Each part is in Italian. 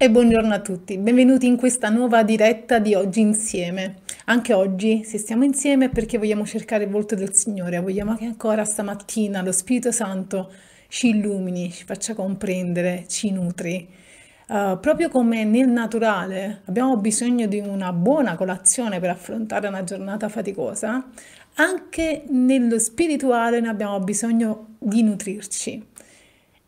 e buongiorno a tutti, benvenuti in questa nuova diretta di oggi insieme. Anche oggi, se stiamo insieme, è perché vogliamo cercare il volto del Signore, vogliamo che ancora stamattina lo Spirito Santo ci illumini, ci faccia comprendere, ci nutri. Uh, proprio come nel naturale abbiamo bisogno di una buona colazione per affrontare una giornata faticosa, anche nello spirituale ne abbiamo bisogno di nutrirci.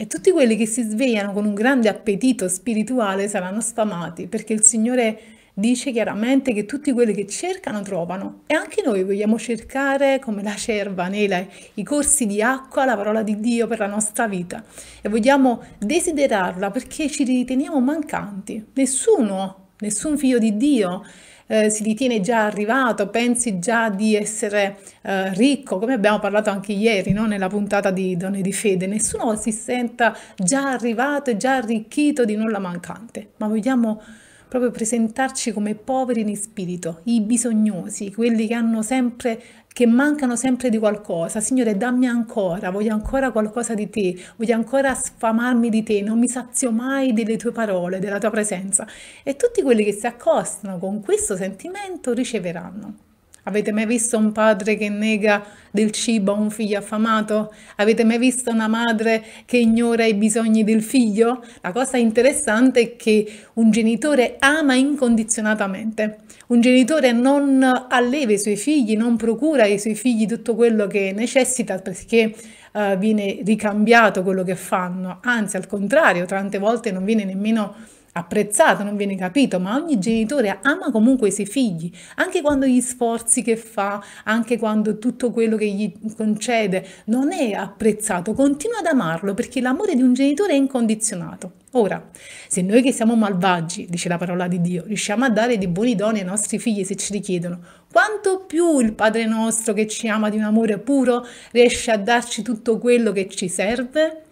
E tutti quelli che si svegliano con un grande appetito spirituale saranno sfamati, perché il Signore dice chiaramente che tutti quelli che cercano trovano. E anche noi vogliamo cercare, come la cerva anela i corsi di acqua, la parola di Dio per la nostra vita. E vogliamo desiderarla perché ci riteniamo mancanti. Nessuno, nessun figlio di Dio eh, si ritiene già arrivato, pensi già di essere eh, ricco, come abbiamo parlato anche ieri no? nella puntata di Donne di Fede, nessuno si senta già arrivato e già arricchito di nulla mancante, ma vogliamo proprio presentarci come poveri in spirito, i bisognosi, quelli che hanno sempre che mancano sempre di qualcosa. Signore, dammi ancora, voglio ancora qualcosa di te, voglio ancora sfamarmi di te, non mi sazio mai delle tue parole, della tua presenza. E tutti quelli che si accostano con questo sentimento riceveranno. Avete mai visto un padre che nega del cibo a un figlio affamato? Avete mai visto una madre che ignora i bisogni del figlio? La cosa interessante è che un genitore ama incondizionatamente. Un genitore non alleva i suoi figli, non procura ai suoi figli tutto quello che necessita perché uh, viene ricambiato quello che fanno. Anzi, al contrario, tante volte non viene nemmeno apprezzato, non viene capito, ma ogni genitore ama comunque i suoi figli, anche quando gli sforzi che fa, anche quando tutto quello che gli concede non è apprezzato, continua ad amarlo perché l'amore di un genitore è incondizionato. Ora, se noi che siamo malvagi, dice la parola di Dio, riusciamo a dare dei buoni doni ai nostri figli se ci richiedono, quanto più il Padre nostro che ci ama di un amore puro riesce a darci tutto quello che ci serve?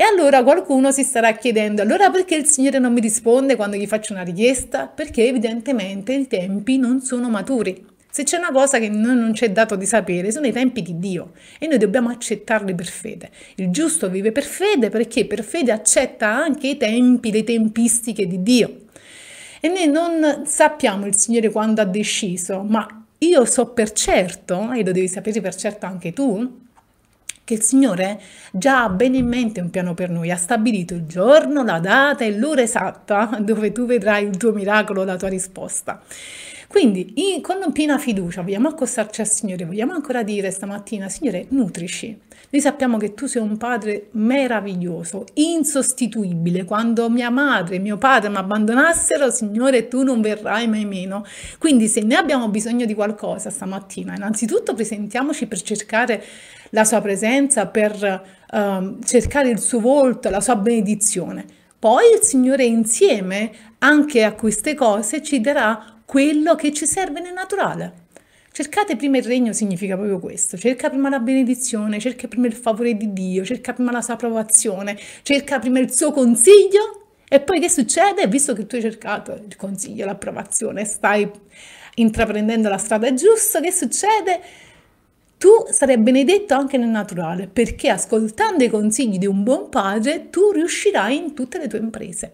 E allora qualcuno si starà chiedendo, allora perché il Signore non mi risponde quando gli faccio una richiesta? Perché evidentemente i tempi non sono maturi. Se c'è una cosa che noi non ci è dato di sapere, sono i tempi di Dio e noi dobbiamo accettarli per fede. Il giusto vive per fede perché per fede accetta anche i tempi, le tempistiche di Dio. E noi non sappiamo il Signore quando ha deciso, ma io so per certo, e lo devi sapere per certo anche tu, che il Signore già ha bene in mente un piano per noi, ha stabilito il giorno, la data e l'ora esatta dove tu vedrai il tuo miracolo, la tua risposta. Quindi con piena fiducia vogliamo accostarci al Signore, vogliamo ancora dire stamattina, Signore, nutrici, noi sappiamo che tu sei un padre meraviglioso, insostituibile. Quando mia madre e mio padre mi abbandonassero, Signore, tu non verrai mai meno. Quindi se noi abbiamo bisogno di qualcosa stamattina, innanzitutto presentiamoci per cercare la sua presenza, per ehm, cercare il suo volto, la sua benedizione. Poi il Signore insieme anche a queste cose ci darà quello che ci serve nel naturale. Cercate prima il regno significa proprio questo, cerca prima la benedizione, cerca prima il favore di Dio, cerca prima la sua approvazione, cerca prima il suo consiglio e poi che succede? Visto che tu hai cercato il consiglio, l'approvazione, stai intraprendendo la strada giusta, che succede? Tu sarai benedetto anche nel naturale, perché ascoltando i consigli di un buon padre tu riuscirai in tutte le tue imprese.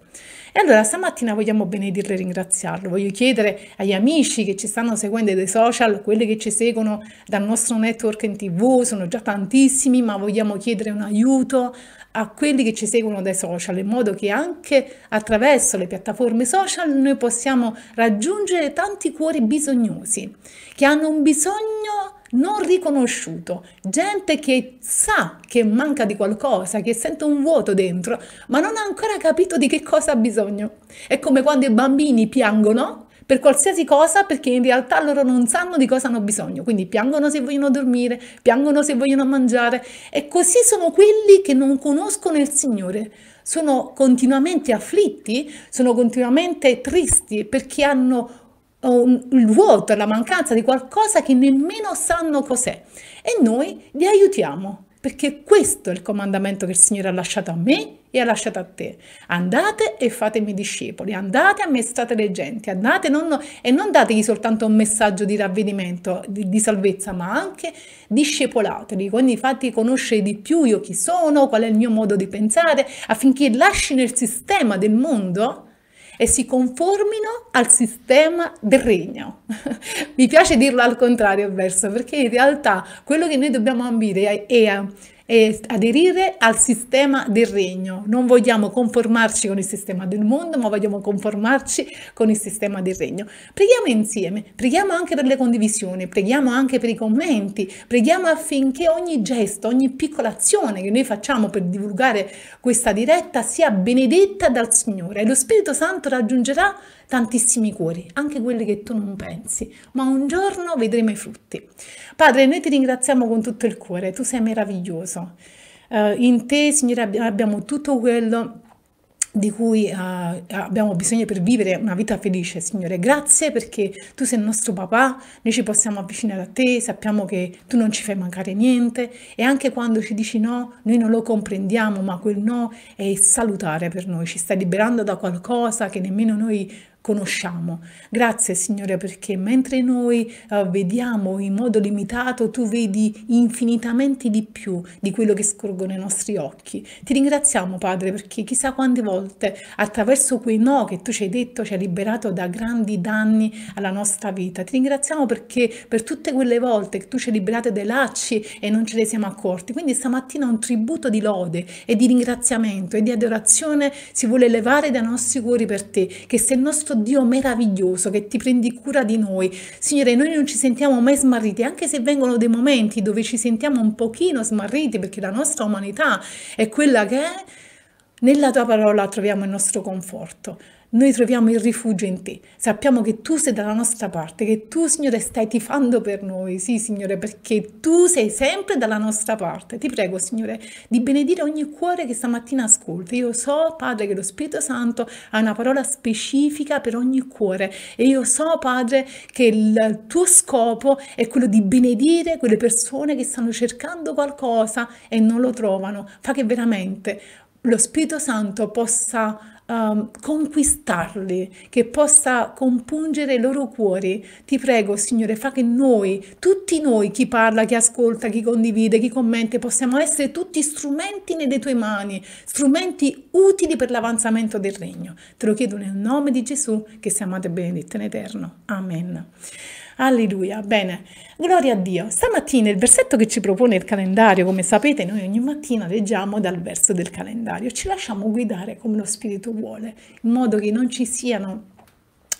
E allora stamattina vogliamo benedirlo e ringraziarlo. Voglio chiedere agli amici che ci stanno seguendo dai social, quelli che ci seguono dal nostro network in tv, sono già tantissimi, ma vogliamo chiedere un aiuto a quelli che ci seguono dai social, in modo che anche attraverso le piattaforme social noi possiamo raggiungere tanti cuori bisognosi, che hanno un bisogno non riconosciuto, gente che sa che manca di qualcosa, che sente un vuoto dentro, ma non ha ancora capito di che cosa ha bisogno. È come quando i bambini piangono per qualsiasi cosa perché in realtà loro non sanno di cosa hanno bisogno, quindi piangono se vogliono dormire, piangono se vogliono mangiare e così sono quelli che non conoscono il Signore, sono continuamente afflitti, sono continuamente tristi perché hanno un, il vuoto, la mancanza di qualcosa che nemmeno sanno cos'è. E noi li aiutiamo, perché questo è il comandamento che il Signore ha lasciato a me e ha lasciato a te. Andate e fatemi discepoli, andate e ammestrate le genti, andate non, e non dategli soltanto un messaggio di ravvedimento, di, di salvezza, ma anche discepolateli, quindi fatti conoscere di più io chi sono, qual è il mio modo di pensare, affinché lasci nel sistema del mondo e si conformino al sistema del regno. Mi piace dirlo al contrario, verso, perché in realtà quello che noi dobbiamo ambire è a e aderire al sistema del regno. Non vogliamo conformarci con il sistema del mondo, ma vogliamo conformarci con il sistema del regno. Preghiamo insieme, preghiamo anche per le condivisioni, preghiamo anche per i commenti, preghiamo affinché ogni gesto, ogni piccola azione che noi facciamo per divulgare questa diretta sia benedetta dal Signore e lo Spirito Santo raggiungerà tantissimi cuori, anche quelli che tu non pensi, ma un giorno vedremo i frutti. Padre, noi ti ringraziamo con tutto il cuore, tu sei meraviglioso. Uh, in te, Signore, abbiamo tutto quello di cui uh, abbiamo bisogno per vivere una vita felice, Signore. Grazie perché tu sei il nostro papà, noi ci possiamo avvicinare a te, sappiamo che tu non ci fai mancare niente e anche quando ci dici no, noi non lo comprendiamo, ma quel no è salutare per noi, ci sta liberando da qualcosa che nemmeno noi conosciamo. Grazie Signore perché mentre noi uh, vediamo in modo limitato, tu vedi infinitamente di più di quello che scorgono i nostri occhi. Ti ringraziamo Padre perché chissà quante volte attraverso quei no che tu ci hai detto ci hai liberato da grandi danni alla nostra vita. Ti ringraziamo perché per tutte quelle volte che tu ci hai liberato dai lacci e non ce ne siamo accorti. Quindi stamattina un tributo di lode e di ringraziamento e di adorazione si vuole levare dai nostri cuori per te, che se il nostro questo Dio meraviglioso che ti prendi cura di noi. Signore, noi non ci sentiamo mai smarriti, anche se vengono dei momenti dove ci sentiamo un pochino smarriti perché la nostra umanità è quella che è, nella tua parola troviamo il nostro conforto, noi troviamo il rifugio in te. Sappiamo che tu sei dalla nostra parte, che tu, Signore, stai tifando per noi. Sì, Signore, perché tu sei sempre dalla nostra parte. Ti prego, Signore, di benedire ogni cuore che stamattina ascolta. Io so, Padre, che lo Spirito Santo ha una parola specifica per ogni cuore e io so, Padre, che il tuo scopo è quello di benedire quelle persone che stanno cercando qualcosa e non lo trovano. Fa che veramente lo Spirito Santo possa um, conquistarli, che possa compungere i loro cuori. Ti prego, Signore, fa che noi, tutti noi, chi parla, chi ascolta, chi condivide, chi commenta, possiamo essere tutti strumenti nelle tue mani, strumenti utili per l'avanzamento del regno. Te lo chiedo nel nome di Gesù, che sia amato e benedetto in eterno. Amen. Alleluia, bene, gloria a Dio. Stamattina il versetto che ci propone il calendario, come sapete noi ogni mattina leggiamo dal verso del calendario, ci lasciamo guidare come lo Spirito vuole, in modo che non ci siano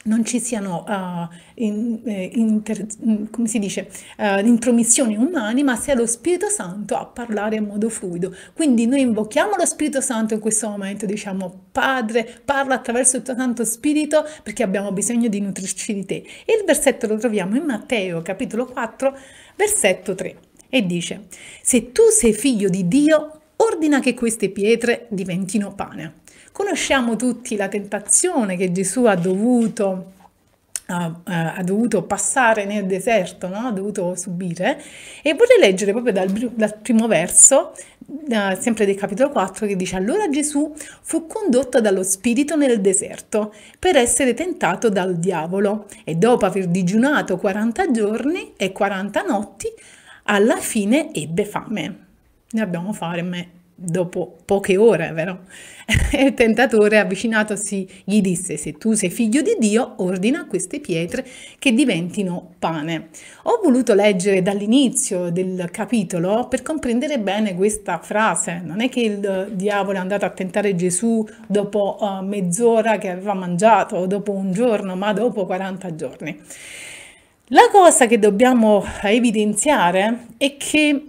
non ci siano uh, in, eh, inter, mm, come si dice, uh, eh, intromissioni umane, ma sia lo Spirito Santo a parlare in modo fluido. Quindi noi invochiamo lo Spirito Santo in questo momento, diciamo Padre, parla attraverso il tuo Santo Spirito perché abbiamo bisogno di nutrirci di te. E il versetto lo troviamo in Matteo capitolo 4, versetto 3 e dice, se tu sei figlio di Dio, ordina che queste pietre diventino pane. Conosciamo tutti la tentazione che Gesù ha dovuto ha, eh, ha, dovuto passare nel deserto, no? ha dovuto subire. E vorrei leggere proprio dal, dal primo verso, eh, sempre del capitolo 4, che dice: Allora Gesù fu condotto dallo Spirito nel deserto per essere tentato dal diavolo e dopo aver digiunato 40 giorni e 40 notti, alla fine ebbe fame ne abbiamo fame dopo poche ore, vero? E il tentatore avvicinatosi gli disse, se tu sei figlio di Dio, ordina queste pietre che diventino pane. Ho voluto leggere dall'inizio del capitolo per comprendere bene questa frase. Non è che il diavolo è andato a tentare Gesù dopo uh, mezz'ora che aveva mangiato, o dopo un giorno, ma dopo 40 giorni. La cosa che dobbiamo evidenziare è che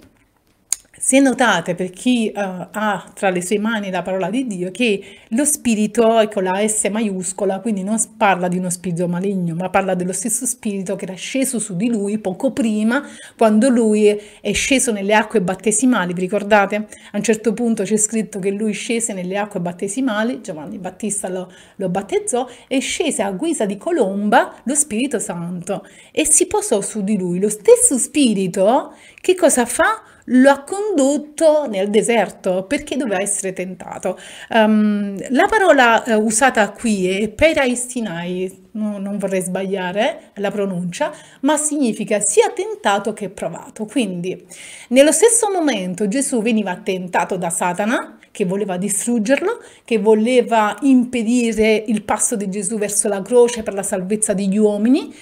se notate, per chi uh, ha tra le sue mani la parola di Dio, che lo spirito è con la S maiuscola, quindi non parla di uno spirito maligno, ma parla dello stesso spirito che era sceso su di lui poco prima, quando lui è sceso nelle acque battesimali. Vi ricordate? A un certo punto c'è scritto che lui scese nelle acque battesimali, Giovanni Battista lo, lo battezzò, e scese a guisa di colomba lo Spirito Santo e si posò su di lui. Lo stesso spirito che cosa fa? lo ha condotto nel deserto perché doveva essere tentato. Um, la parola uh, usata qui è peraistinai, no, non vorrei sbagliare la pronuncia, ma significa sia tentato che provato. Quindi, nello stesso momento Gesù veniva tentato da Satana, che voleva distruggerlo, che voleva impedire il passo di Gesù verso la croce per la salvezza degli uomini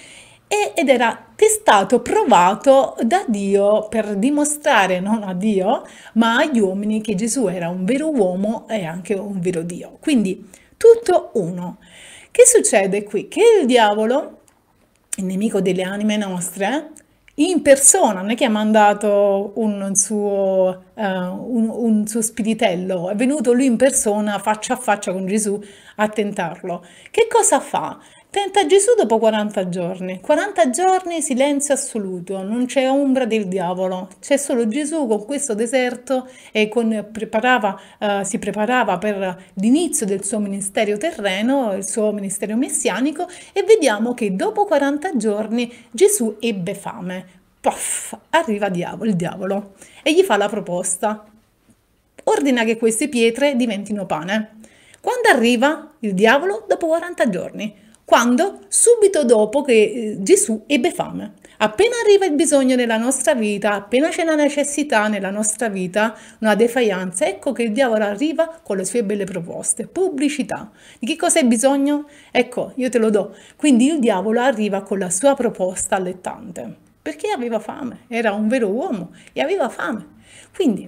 ed era testato, provato da Dio per dimostrare non a Dio, ma agli uomini che Gesù era un vero uomo e anche un vero Dio. Quindi tutto uno. Che succede qui? Che il diavolo, il nemico delle anime nostre, in persona, non è che ha mandato un suo, uh, un, un suo, spiritello, è venuto lui in persona faccia a faccia con Gesù a tentarlo. Che cosa fa? Tenta Gesù dopo 40 giorni. 40 giorni silenzio assoluto, non c'è ombra del diavolo, c'è solo Gesù con questo deserto e con, preparava, eh, si preparava per l'inizio del suo ministero terreno, il suo ministero messianico e vediamo che dopo 40 giorni Gesù ebbe fame. Poff, arriva diavolo, il diavolo e gli fa la proposta. Ordina che queste pietre diventino pane. Quando arriva il diavolo? Dopo 40 giorni quando subito dopo che eh, Gesù ebbe fame. Appena arriva il bisogno nella nostra vita, appena c'è una necessità nella nostra vita, una defaianza, ecco che il diavolo arriva con le sue belle proposte, pubblicità. Di che cosa hai bisogno? Ecco, io te lo do. Quindi il diavolo arriva con la sua proposta allettante, perché aveva fame, era un vero uomo e aveva fame. Quindi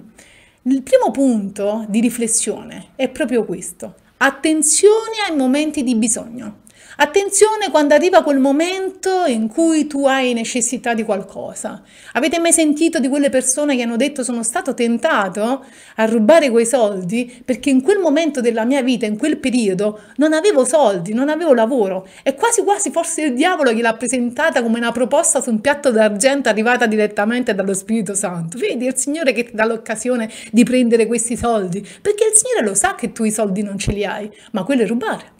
il primo punto di riflessione è proprio questo. Attenzione ai momenti di bisogno. Attenzione quando arriva quel momento in cui tu hai necessità di qualcosa. Avete mai sentito di quelle persone che hanno detto sono stato tentato a rubare quei soldi perché in quel momento della mia vita, in quel periodo, non avevo soldi, non avevo lavoro. È quasi quasi forse il diavolo che l'ha presentata come una proposta su un piatto d'argento arrivata direttamente dallo Spirito Santo. Vedi, è il Signore che ti dà l'occasione di prendere questi soldi, perché il Signore lo sa che tu i soldi non ce li hai, ma quello è rubare.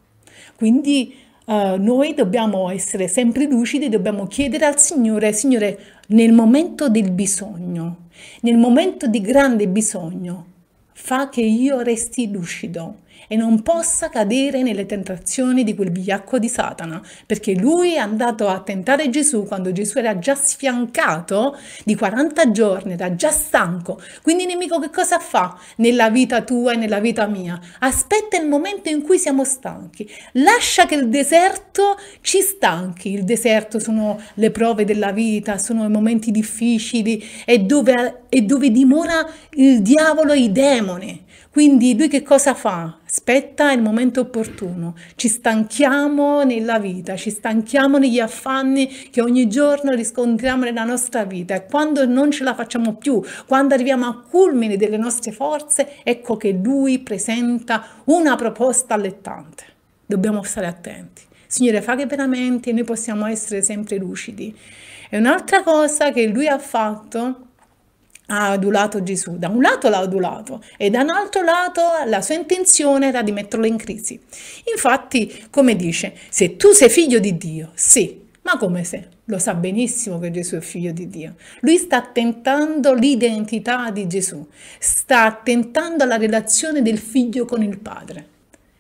Quindi eh, noi dobbiamo essere sempre lucidi, dobbiamo chiedere al Signore, Signore, nel momento del bisogno, nel momento di grande bisogno, fa che io resti lucido e non possa cadere nelle tentazioni di quel vigliacco di Satana, perché lui è andato a tentare Gesù quando Gesù era già sfiancato di 40 giorni, era già stanco. Quindi il nemico che cosa fa nella vita tua e nella vita mia? Aspetta il momento in cui siamo stanchi, lascia che il deserto ci stanchi. Il deserto sono le prove della vita, sono i momenti difficili e dove, dove dimora il diavolo e i demoni. Quindi lui che cosa fa? Aspetta il momento opportuno. Ci stanchiamo nella vita, ci stanchiamo negli affanni che ogni giorno riscontriamo nella nostra vita e quando non ce la facciamo più, quando arriviamo al culmine delle nostre forze, ecco che lui presenta una proposta allettante. Dobbiamo stare attenti. Signore, fa che veramente noi possiamo essere sempre lucidi. E un'altra cosa che lui ha fatto ha adulato Gesù. Da un lato l'ha adulato e da un altro lato la sua intenzione era di metterlo in crisi. Infatti, come dice, se tu sei figlio di Dio, sì, ma come se? Lo sa benissimo che Gesù è figlio di Dio. Lui sta tentando l'identità di Gesù, sta tentando la relazione del figlio con il padre.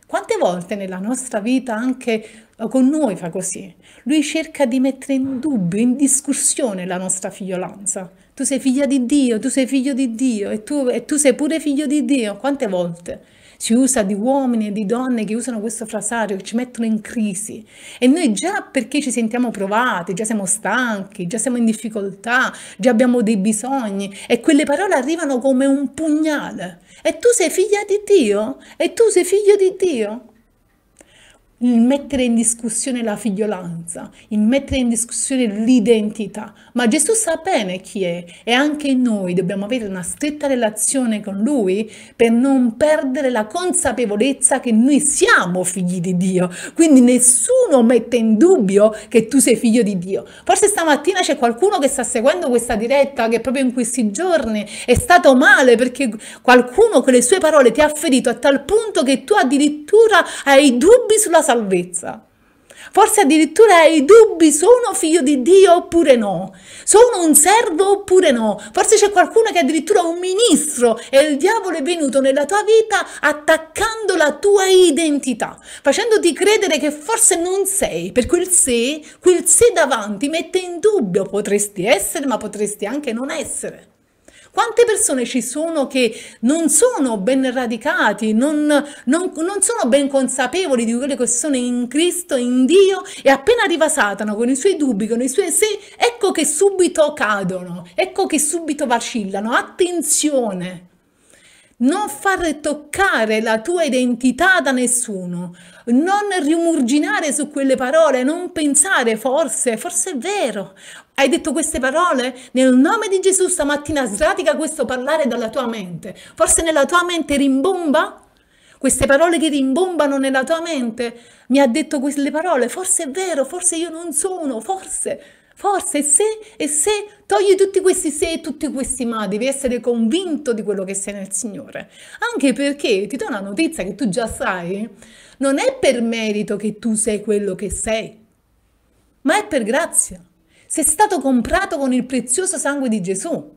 Quante volte nella nostra vita anche eh, con noi fa così? Lui cerca di mettere in dubbio, in discussione la nostra figliolanza tu sei figlia di Dio, tu sei figlio di Dio e tu, e tu sei pure figlio di Dio. Quante volte? si usa di uomini e di donne che usano questo frasario, che ci mettono in crisi. E noi già perché ci sentiamo provati, già siamo stanchi, già siamo in difficoltà, già abbiamo dei bisogni e quelle parole arrivano come un pugnale. E tu sei figlia di Dio? E tu sei figlio di Dio? il mettere in discussione la figliolanza, il mettere in discussione l'identità. Ma Gesù sa bene chi è e anche noi dobbiamo avere una stretta relazione con Lui per non perdere la consapevolezza che noi siamo figli di Dio. Quindi nessuno mette in dubbio che tu sei figlio di Dio. Forse stamattina c'è qualcuno che sta seguendo questa diretta che proprio in questi giorni è stato male perché qualcuno con le sue parole ti ha ferito a tal punto che tu addirittura hai dubbi sulla salvezza. Forse addirittura hai dubbi, sono figlio di Dio oppure no? Sono un servo oppure no? Forse c'è qualcuno che è addirittura un ministro e il diavolo è venuto nella tua vita attaccando la tua identità, facendoti credere che forse non sei, per quel se, quel se davanti mette in dubbio, potresti essere ma potresti anche non essere. Quante persone ci sono che non sono ben radicati, non, non, non sono ben consapevoli di quello che sono in Cristo, in Dio e appena arriva Satana con i suoi dubbi, con i suoi sì, ecco che subito cadono, ecco che subito vacillano. Attenzione! Non far toccare la tua identità da nessuno non rimurginare su quelle parole, non pensare forse, forse è vero. Hai detto queste parole? Nel nome di Gesù stamattina sradica questo parlare dalla tua mente. Forse nella tua mente rimbomba? Queste parole che rimbombano nella tua mente? Mi ha detto queste parole? Forse è vero, forse io non sono, forse forza, e se, e se, togli tutti questi se e tutti questi ma, devi essere convinto di quello che sei nel Signore. Anche perché ti do una notizia che tu già sai, non è per merito che tu sei quello che sei, ma è per grazia. Sei stato comprato con il prezioso sangue di Gesù.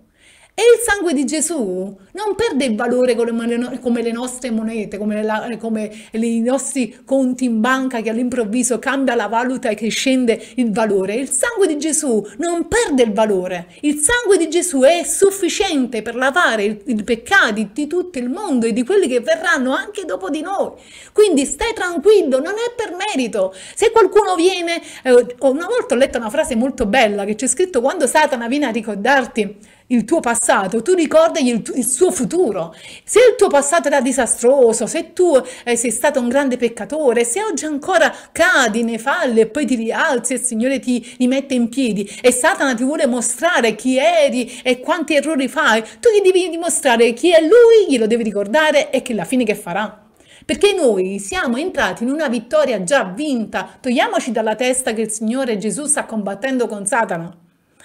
E il sangue di Gesù non perde il valore come le, nostre monete, come, la, come i nostri conti in banca che all'improvviso cambia la valuta e che scende il valore. Il sangue di Gesù non perde il valore. Il sangue di Gesù è sufficiente per lavare i, peccati di tutto il mondo e di quelli che verranno anche dopo di noi. Quindi stai tranquillo, non è per merito. Se qualcuno viene, eh, una volta ho letto una frase molto bella che c'è scritto quando Satana viene a ricordarti il tuo passato, tu ricordagli il, il, suo futuro. Se il tuo passato era disastroso, se tu eh, sei stato un grande peccatore, se oggi ancora cadi nei falli e poi ti rialzi e il Signore ti rimette in piedi e Satana ti vuole mostrare chi eri e quanti errori fai, tu gli devi dimostrare chi è lui, glielo devi ricordare e che la fine che farà perché noi siamo entrati in una vittoria già vinta. Togliamoci dalla testa che il Signore Gesù sta combattendo con Satana.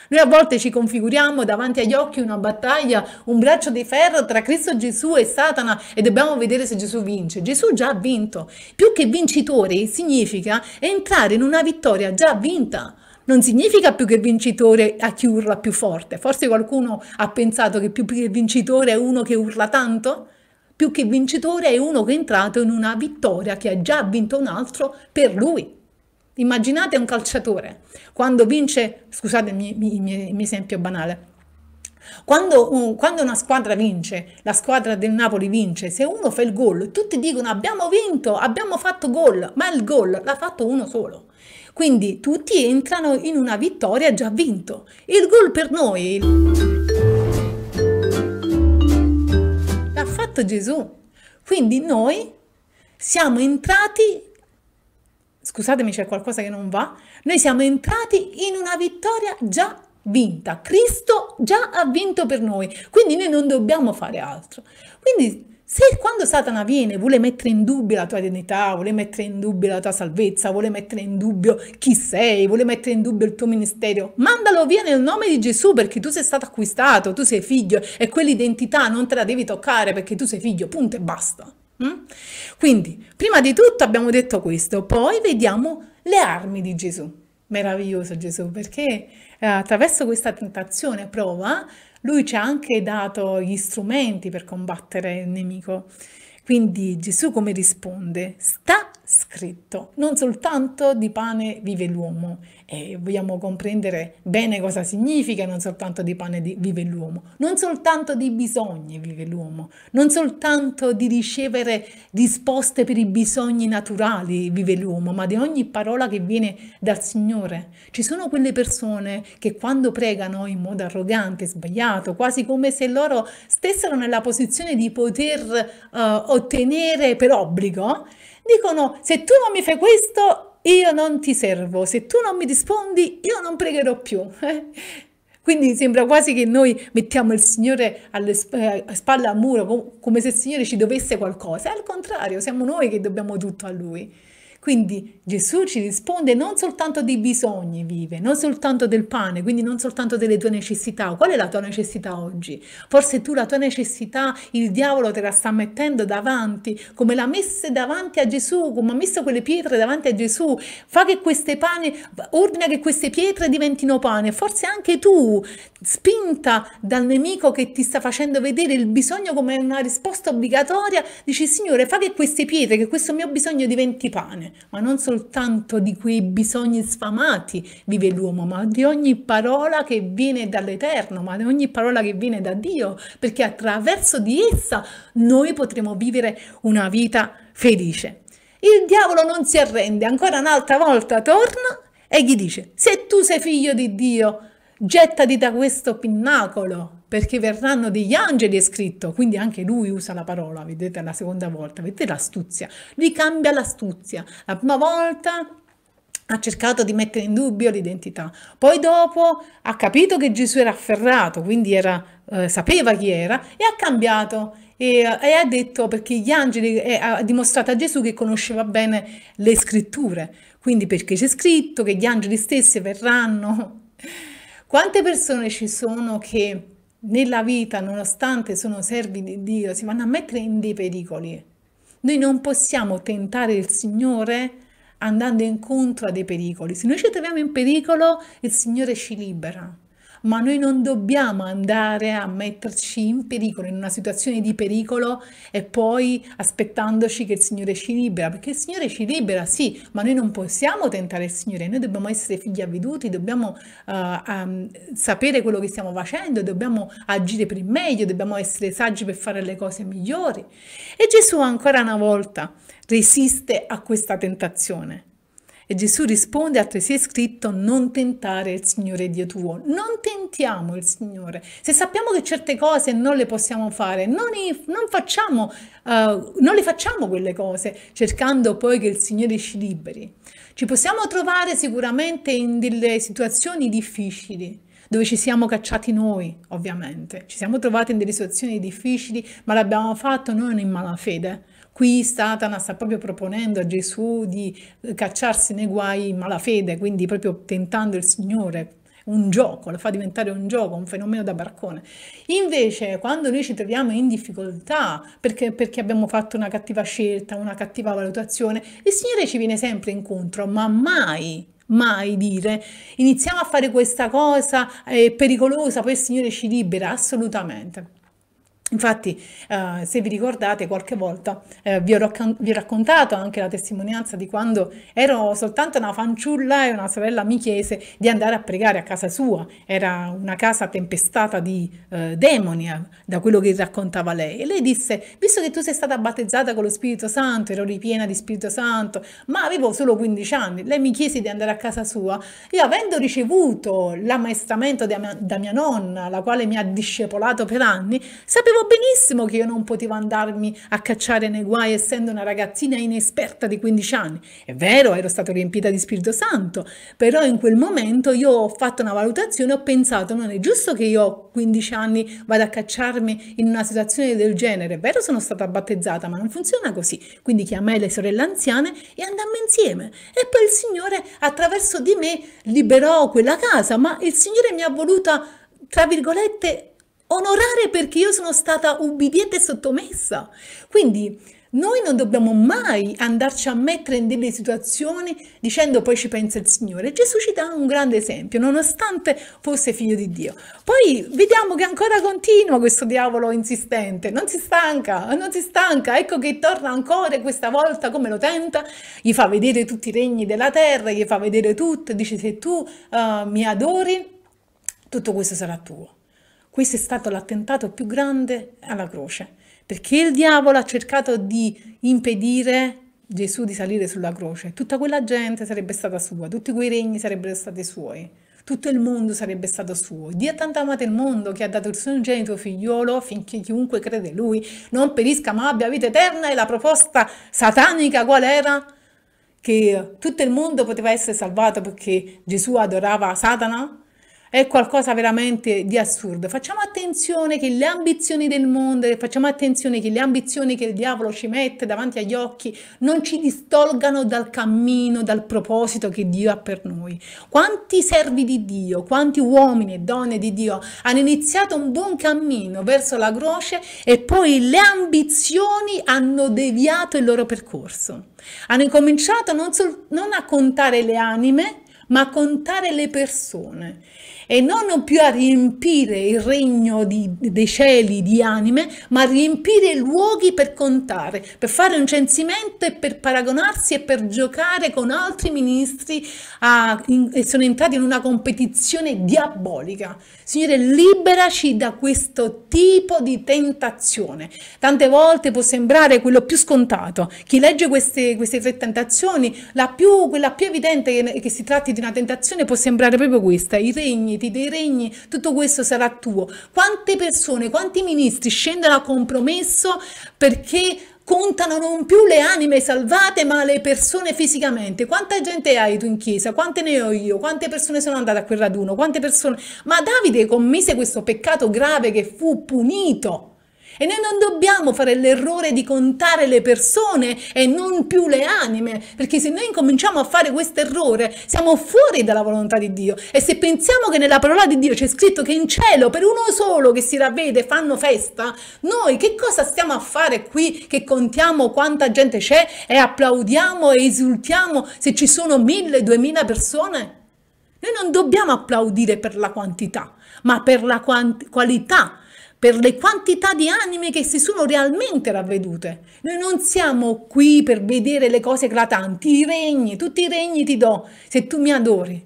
Noi a volte ci configuriamo davanti agli occhi una battaglia, un braccio di ferro tra Cristo Gesù e Satana e dobbiamo vedere se Gesù vince. Gesù già ha vinto. Più che vincitore significa entrare in una vittoria già vinta non significa più che vincitore a chi urla più forte. Forse qualcuno ha pensato che più che vincitore è uno che urla tanto? Più che vincitore è uno che è entrato in una vittoria che ha già vinto un altro per lui. Immaginate un calciatore quando vince, scusate il mio, il mio, esempio banale, quando, um, quando, una squadra vince, la squadra del Napoli vince, se uno fa il gol, tutti dicono abbiamo vinto, abbiamo fatto gol, ma il gol l'ha fatto uno solo. Quindi tutti entrano in una vittoria già vinto. Il gol per noi l'ha fatto Gesù. Quindi noi siamo entrati scusatemi c'è qualcosa che non va, noi siamo entrati in una vittoria già vinta, Cristo già ha vinto per noi, quindi noi non dobbiamo fare altro. Quindi se quando Satana viene vuole mettere in dubbio la tua identità, vuole mettere in dubbio la tua salvezza, vuole mettere in dubbio chi sei, vuole mettere in dubbio il tuo ministero, mandalo via nel nome di Gesù perché tu sei stato acquistato, tu sei figlio e quell'identità non te la devi toccare perché tu sei figlio, punto e basta. Mm? Quindi, prima di tutto abbiamo detto questo, poi vediamo le armi di Gesù. Meraviglioso Gesù, perché eh, attraverso questa tentazione prova, lui ci ha anche dato gli strumenti per combattere il nemico. Quindi Gesù come risponde? Sta scritto. Non soltanto di pane vive l'uomo, e vogliamo comprendere bene cosa significa non soltanto di pane vive l'uomo, non soltanto di bisogni vive l'uomo, non soltanto di ricevere risposte per i bisogni naturali vive l'uomo, ma di ogni parola che viene dal Signore. Ci sono quelle persone che quando pregano in modo arrogante, sbagliato, quasi come se loro stessero nella posizione di poter uh, ottenere per obbligo, dicono se tu non mi fai questo io non ti servo, se tu non mi rispondi io non pregherò più. Quindi sembra quasi che noi mettiamo il Signore alle sp- eh, spalle al muro, come se il Signore ci dovesse qualcosa. Al contrario, siamo noi che dobbiamo tutto a Lui. Quindi Gesù ci risponde non soltanto dei bisogni vive, non soltanto del pane, quindi non soltanto delle tue necessità. Qual è la tua necessità oggi? Forse tu la tua necessità il diavolo te la sta mettendo davanti, come l'ha messa davanti a Gesù, come ha messo quelle pietre davanti a Gesù. Fa che queste pane, ordina che queste pietre diventino pane. Forse anche tu, spinta dal nemico che ti sta facendo vedere il bisogno come una risposta obbligatoria, dici Signore, fa che queste pietre, che questo mio bisogno diventi pane ma non soltanto di quei bisogni sfamati vive l'uomo, ma di ogni parola che viene dall'Eterno, ma di ogni parola che viene da Dio, perché attraverso di essa noi potremo vivere una vita felice. Il diavolo non si arrende, ancora un'altra volta torna e gli dice, se tu sei figlio di Dio, gettati da questo pinnacolo, perché verranno degli angeli è scritto, quindi anche lui usa la parola, vedete la seconda volta, vedete l'astuzia, lui cambia l'astuzia, la prima volta ha cercato di mettere in dubbio l'identità, poi dopo ha capito che Gesù era afferrato, quindi era, eh, sapeva chi era e ha cambiato e, e ha detto perché gli angeli, eh, ha dimostrato a Gesù che conosceva bene le scritture, quindi perché c'è scritto che gli angeli stessi verranno quante persone ci sono che nella vita, nonostante sono servi di Dio, si vanno a mettere in dei pericoli? Noi non possiamo tentare il Signore andando incontro a dei pericoli. Se noi ci troviamo in pericolo, il Signore ci libera ma noi non dobbiamo andare a metterci in pericolo, in una situazione di pericolo e poi aspettandoci che il Signore ci libera, perché il Signore ci libera, sì, ma noi non possiamo tentare il Signore, noi dobbiamo essere figli avveduti, dobbiamo uh, um, sapere quello che stiamo facendo, dobbiamo agire per il meglio, dobbiamo essere saggi per fare le cose migliori. E Gesù ancora una volta resiste a questa tentazione. Gesù risponde altresì è scritto non tentare il Signore Dio tuo, non tentiamo il Signore. Se sappiamo che certe cose non le possiamo fare, non, non, facciamo, uh, non le facciamo quelle cose cercando poi che il Signore ci liberi. Ci possiamo trovare sicuramente in delle situazioni difficili, dove ci siamo cacciati noi, ovviamente. Ci siamo trovati in delle situazioni difficili, ma l'abbiamo fatto non in malafede. Qui Satana sta proprio proponendo a Gesù di eh, cacciarsi nei guai in malafede, quindi proprio tentando il Signore un gioco, lo fa diventare un gioco, un fenomeno da barcone. Invece, quando noi ci troviamo in difficoltà perché, perché, abbiamo fatto una cattiva scelta, una cattiva valutazione, il Signore ci viene sempre incontro, ma mai mai dire iniziamo a fare questa cosa, eh, è pericolosa, poi il Signore ci libera, assolutamente. Infatti, eh, se vi ricordate, qualche volta eh, vi, ho raccon- vi, ho raccontato anche la testimonianza di quando ero soltanto una fanciulla e una sorella mi chiese di andare a pregare a casa sua. Era una casa tempestata di eh, demoni, eh, da quello che raccontava lei. E lei disse, visto che tu sei stata battezzata con lo Spirito Santo, ero ripiena di Spirito Santo, ma avevo solo 15 anni, lei mi chiese di andare a casa sua. Io avendo ricevuto l'ammaestramento da mia, da mia nonna, la quale mi ha discepolato per anni, sapevo benissimo che io non potevo andarmi a cacciare nei guai essendo una ragazzina inesperta di 15 anni. È vero, ero stata riempita di Spirito Santo, però in quel momento io ho fatto una valutazione ho pensato non è giusto che io a 15 anni vada a cacciarmi in una situazione del genere. È vero, sono stata battezzata, ma non funziona così. Quindi chiamai le sorelle anziane e andammo insieme. E poi il Signore attraverso di me liberò quella casa, ma il Signore mi ha voluta tra virgolette onorare perché io sono stata ubbidiente e sottomessa. Quindi noi non dobbiamo mai andarci a mettere in delle situazioni dicendo poi ci pensa il Signore. Gesù ci dà un grande esempio, nonostante fosse figlio di Dio. Poi vediamo che ancora continua questo diavolo insistente, non si stanca, non si stanca. Ecco che torna ancora questa volta come lo tenta, gli fa vedere tutti i regni della terra, gli fa vedere tutto, dice se tu uh, mi adori, tutto questo sarà tuo. Questo è stato l'attentato più grande alla croce, perché il diavolo ha cercato di impedire Gesù di salire sulla croce. Tutta quella gente sarebbe stata sua, tutti quei regni sarebbero stati suoi, tutto il mondo sarebbe stato suo. Dio ha tanto amato il mondo che ha dato il suo genito figliolo affinché chiunque crede in lui non perisca ma abbia vita eterna e la proposta satanica qual era? Che tutto il mondo poteva essere salvato perché Gesù adorava Satana? è qualcosa veramente di assurdo. Facciamo attenzione che le ambizioni del mondo, facciamo attenzione che le ambizioni che il diavolo ci mette davanti agli occhi non ci distolgano dal cammino, dal proposito che Dio ha per noi. Quanti servi di Dio, quanti uomini e donne di Dio hanno iniziato un buon cammino verso la croce e poi le ambizioni hanno deviato il loro percorso. Hanno incominciato non, non a contare le anime, ma a contare le persone e non più a riempire il regno di, dei cieli di anime, ma a riempire luoghi per contare, per fare un censimento e per paragonarsi e per giocare con altri ministri a, in, che sono entrati in una competizione diabolica. Signore, liberaci da questo tipo di tentazione. Tante volte può sembrare quello più scontato. Chi legge queste, queste tre tentazioni, più, quella più evidente che, che si tratti di una tentazione può sembrare proprio questa, i regni, ti dei regni, tutto questo sarà tuo. Quante persone, quanti ministri scendono a compromesso perché contano non più le anime salvate ma le persone fisicamente quanta gente hai tu in chiesa quante ne ho io quante persone sono andate a quel raduno quante persone ma Davide commise questo peccato grave che fu punito e noi non dobbiamo fare l'errore di contare le persone e non più le anime, perché se noi incominciamo a fare questo errore siamo fuori dalla volontà di Dio. E se pensiamo che nella parola di Dio c'è scritto che in cielo per uno solo che si ravvede fanno festa, noi che cosa stiamo a fare qui che contiamo quanta gente c'è e applaudiamo e esultiamo se ci sono mille, duemila persone? Noi non dobbiamo applaudire per la quantità, ma per la qualità per le quantità di anime che si sono realmente ravvedute. Noi non siamo qui per vedere le cose eclatanti, i regni, tutti i regni ti do se tu mi adori.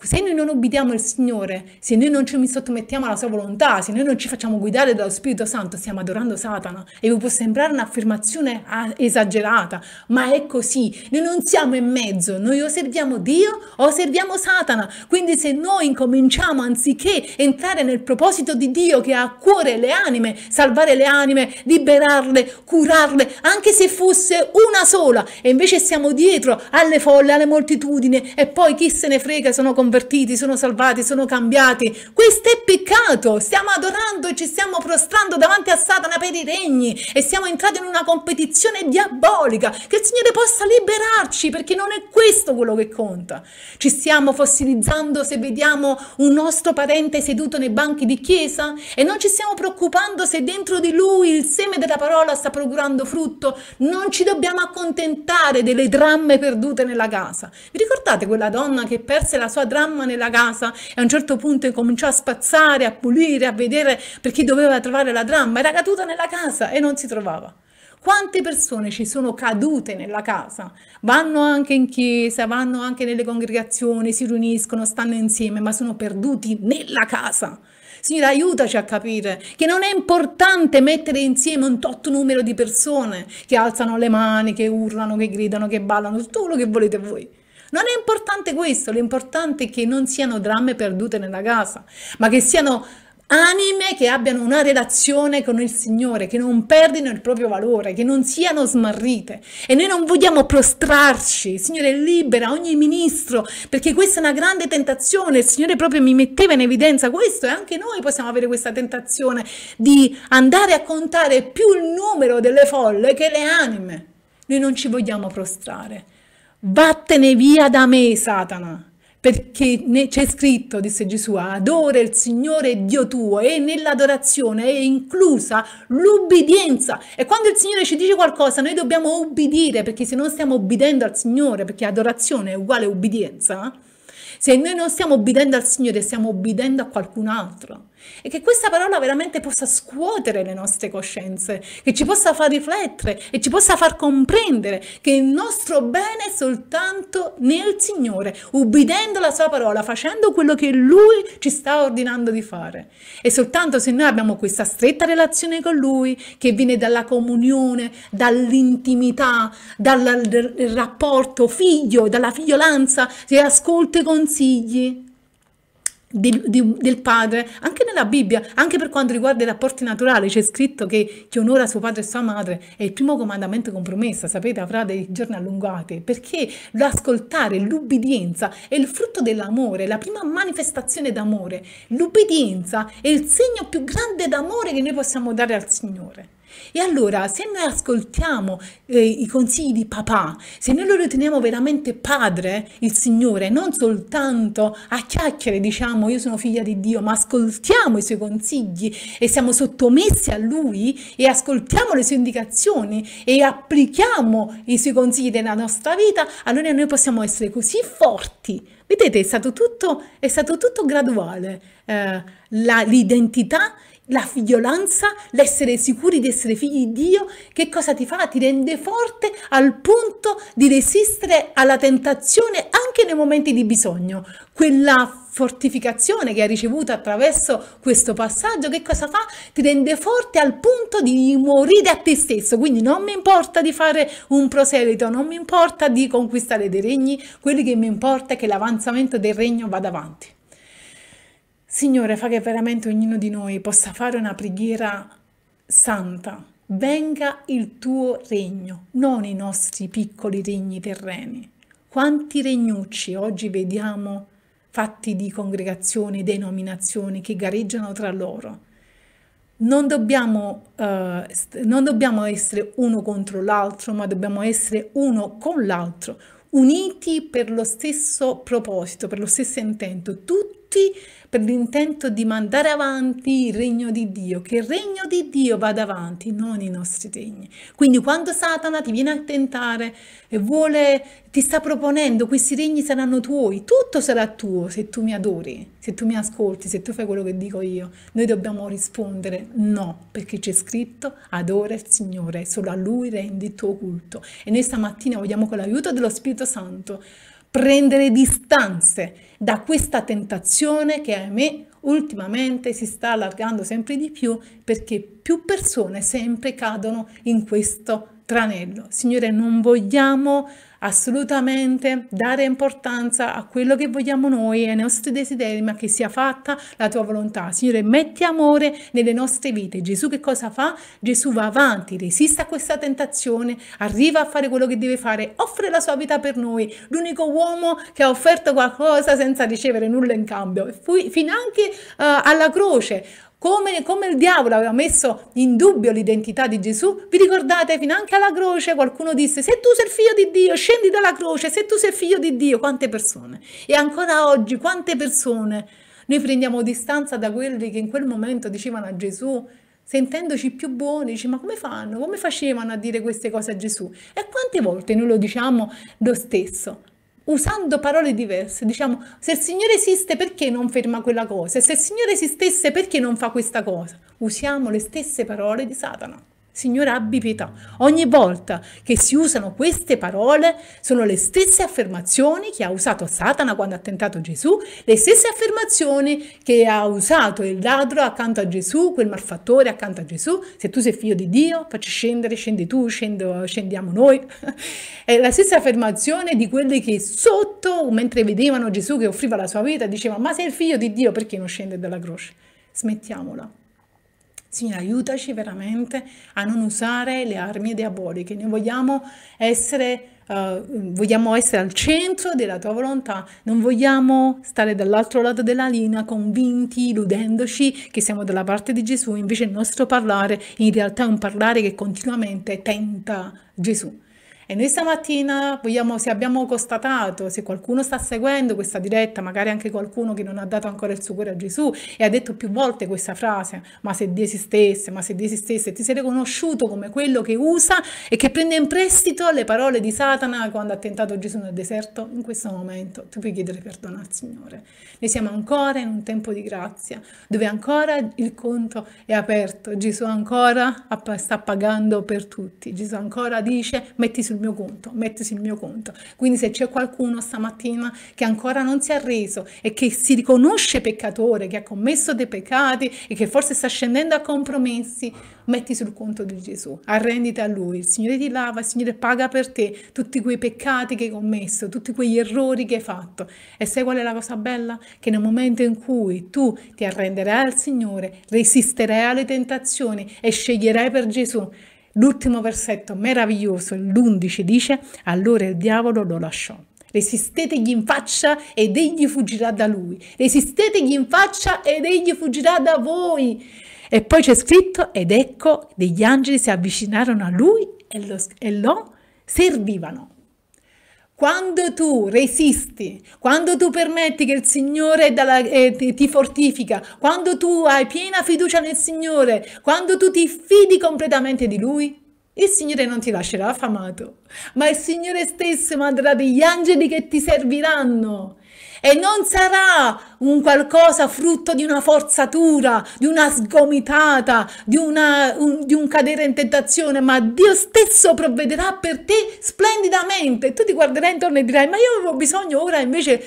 Se noi non obbediamo al Signore, se noi non ci sottomettiamo alla sua volontà, se noi non ci facciamo guidare dallo Spirito Santo, stiamo adorando Satana. E vi può sembrare un'affermazione ah, esagerata, ma è così. Noi non siamo in mezzo, noi o serviamo Dio o serviamo Satana. Quindi se noi incominciamo, anziché entrare nel proposito di Dio che ha a cuore le anime, salvare le anime, liberarle, curarle, anche se fosse una sola, e invece siamo dietro alle folle, alle moltitudini, e poi chi se ne frega, sono convinto convertiti, sono salvati, sono cambiati. Questo è peccato. Stiamo adorando e ci stiamo prostrando davanti a Satana per i regni e siamo entrati in una competizione diabolica. Che il Signore possa liberarci perché non è questo quello che conta. Ci stiamo fossilizzando se vediamo un nostro parente seduto nei banchi di chiesa e non ci stiamo preoccupando se dentro di lui il seme della parola sta procurando frutto. Non ci dobbiamo accontentare delle dramme perdute nella casa. Vi ricordate quella donna che perse la sua dramma? dramma nella casa e a un certo punto cominciò a spazzare, a pulire, a vedere perché doveva trovare la dramma, era caduta nella casa e non si trovava. Quante persone ci sono cadute nella casa? Vanno anche in chiesa, vanno anche nelle congregazioni, si riuniscono, stanno insieme, ma sono perduti nella casa. Signore, aiutaci a capire che non è importante mettere insieme un tot numero di persone che alzano le mani, che urlano, che gridano, che ballano, tutto quello che volete voi. Non è importante questo, l'importante è che non siano dramme perdute nella casa, ma che siano anime che abbiano una relazione con il Signore, che non perdino il proprio valore, che non siano smarrite. E noi non vogliamo prostrarci, Signore libera ogni ministro, perché questa è una grande tentazione, il Signore proprio mi metteva in evidenza questo e anche noi possiamo avere questa tentazione di andare a contare più il numero delle folle che le anime. Noi non ci vogliamo prostrare Vattene via da me, Satana. Perché c'è scritto, disse Gesù, adora il Signore Dio tuo e nell'adorazione è inclusa l'ubbidienza. E quando il Signore ci dice qualcosa noi dobbiamo ubbidire perché se non stiamo ubbidendo al Signore, perché adorazione è uguale ubbidienza, se noi non stiamo ubbidendo al Signore stiamo ubbidendo a qualcun altro e che questa parola veramente possa scuotere le nostre coscienze, che ci possa far riflettere e ci possa far comprendere che il nostro bene è soltanto nel Signore, ubbidendo la sua parola, facendo quello che Lui ci sta ordinando di fare. E soltanto se noi abbiamo questa stretta relazione con Lui, che viene dalla comunione, dall'intimità, dal, rapporto figlio, dalla figliolanza, se ascolta i consigli, del, del, padre, anche nella Bibbia, anche per quanto riguarda i rapporti naturali, c'è scritto che chi onora suo padre e sua madre è il primo comandamento con promessa, sapete, avrà dei giorni allungati, perché l'ascoltare, l'ubbidienza è il frutto dell'amore, la prima manifestazione d'amore. L'ubbidienza è il segno più grande d'amore che noi possiamo dare al Signore. E allora, se noi ascoltiamo eh, i consigli di papà, se noi lo riteniamo veramente padre, il Signore, non soltanto a chiacchiere diciamo io sono figlia di Dio, ma ascoltiamo i suoi consigli e siamo sottomessi a Lui e ascoltiamo le sue indicazioni e applichiamo i suoi consigli nella nostra vita, allora noi possiamo essere così forti. Vedete, è stato tutto, è stato tutto graduale. Eh, l'identità la figliolanza, l'essere sicuri di essere figli di Dio, che cosa ti fa? Ti rende forte al punto di resistere alla tentazione anche nei momenti di bisogno. Quella fortificazione che hai ricevuto attraverso questo passaggio, che cosa fa? Ti rende forte al punto di morire a te stesso. Quindi non mi importa di fare un proselito, non mi importa di conquistare dei regni, quello che mi importa è che l'avanzamento del regno vada avanti. Signore, fa che veramente ognuno di noi possa fare una preghiera santa. Venga il tuo regno, non i nostri piccoli regni terreni. Quanti regnucci oggi vediamo fatti di congregazioni, denominazioni che gareggiano tra loro. Non dobbiamo, eh, non dobbiamo essere uno contro l'altro, ma dobbiamo essere uno con l'altro, uniti per lo stesso proposito, per lo stesso intento, tutti tutti per l'intento di mandare avanti il regno di Dio, che il regno di Dio vada avanti, non i nostri regni. Quindi quando Satana ti viene a tentare e vuole, ti sta proponendo questi regni saranno tuoi, tutto sarà tuo se tu mi adori, se tu mi ascolti, se tu fai quello che dico io. Noi dobbiamo rispondere no, perché c'è scritto adora il Signore, solo a Lui rendi il tuo culto. E noi stamattina vogliamo con l'aiuto dello Spirito Santo prendere distanze da questa tentazione che ahimè ultimamente si sta allargando sempre di più perché più persone sempre cadono in questo tranello. Signore, non vogliamo assolutamente dare importanza a quello che vogliamo noi e ai nostri desideri, ma che sia fatta la tua volontà. Signore, metti amore nelle nostre vite. Gesù che cosa fa? Gesù va avanti, resiste a questa tentazione, arriva a fare quello che deve fare, offre la sua vita per noi, l'unico uomo che ha offerto qualcosa senza ricevere nulla in cambio, fino anche uh, alla croce come, come, il diavolo aveva messo in dubbio l'identità di Gesù, vi ricordate fino anche alla croce qualcuno disse se tu sei il figlio di Dio scendi dalla croce, se tu sei il figlio di Dio, quante persone. E ancora oggi quante persone noi prendiamo distanza da quelli che in quel momento dicevano a Gesù sentendoci più buoni, dice, ma come fanno, come facevano a dire queste cose a Gesù? E quante volte noi lo diciamo lo stesso? usando parole diverse. Diciamo, se il Signore esiste, perché non ferma quella cosa? se il Signore esistesse, perché non fa questa cosa? Usiamo le stesse parole di Satana. Signora abbi pietà. Ogni volta che si usano queste parole sono le stesse affermazioni che ha usato Satana quando ha tentato Gesù, le stesse affermazioni che ha usato il ladro accanto a Gesù, quel malfattore accanto a Gesù. Se tu sei figlio di Dio, facci scendere, scendi tu, scendo, scendiamo noi. È la stessa affermazione di quelli che sotto, mentre vedevano Gesù che offriva la sua vita, dicevano, ma sei il figlio di Dio, perché non scende dalla croce? Smettiamola. Signore, aiutaci veramente a non usare le armi diaboliche. Noi vogliamo essere... Uh, vogliamo essere al centro della tua volontà, non vogliamo stare dall'altro lato della linea convinti, illudendoci che siamo dalla parte di Gesù, invece il nostro parlare in realtà è un parlare che continuamente tenta Gesù. E noi stamattina vogliamo, se abbiamo constatato, se qualcuno sta seguendo questa diretta, magari anche qualcuno che non ha dato ancora il suo cuore a Gesù e ha detto più volte questa frase, ma se Dio esistesse, ma se Dio esistesse, ti sei riconosciuto come quello che usa e che prende in prestito le parole di Satana quando ha tentato Gesù nel deserto, in questo momento tu puoi chiedere perdono al Signore. Noi siamo ancora in un tempo di grazia, dove ancora il conto è aperto, Gesù ancora sta pagando per tutti, Gesù ancora dice metti sul mio conto, metti sul mio conto. Quindi se c'è qualcuno stamattina che ancora non si è arreso e che si riconosce peccatore, che ha commesso dei peccati e che forse sta scendendo a compromessi, metti sul conto di Gesù, arrenditi a Lui, il Signore ti lava, il Signore paga per te tutti quei peccati che hai commesso, tutti quegli errori che hai fatto. E sai qual è la cosa bella? Che nel momento in cui tu ti arrenderai al Signore, resisterai alle tentazioni e sceglierai per Gesù, L'ultimo versetto meraviglioso, l'11, dice, allora il diavolo lo lasciò. Resistetegli in faccia ed egli fuggirà da lui. Resistetegli in faccia ed egli fuggirà da voi. E poi c'è scritto, ed ecco, degli angeli si avvicinarono a lui e lo, e lo servivano. Quando tu resisti, quando tu permetti che il Signore dalla, eh, ti fortifica, quando tu hai piena fiducia nel Signore, quando tu ti fidi completamente di Lui, il Signore non ti lascerà affamato, ma il Signore stesso manderà degli angeli che ti serviranno e non sarà un qualcosa frutto di una forzatura, di una sgomitata, di, una, un, di un cadere in tentazione, ma Dio stesso provvederà per te splendidamente. Tu ti guarderai intorno e dirai, ma io avevo bisogno ora invece...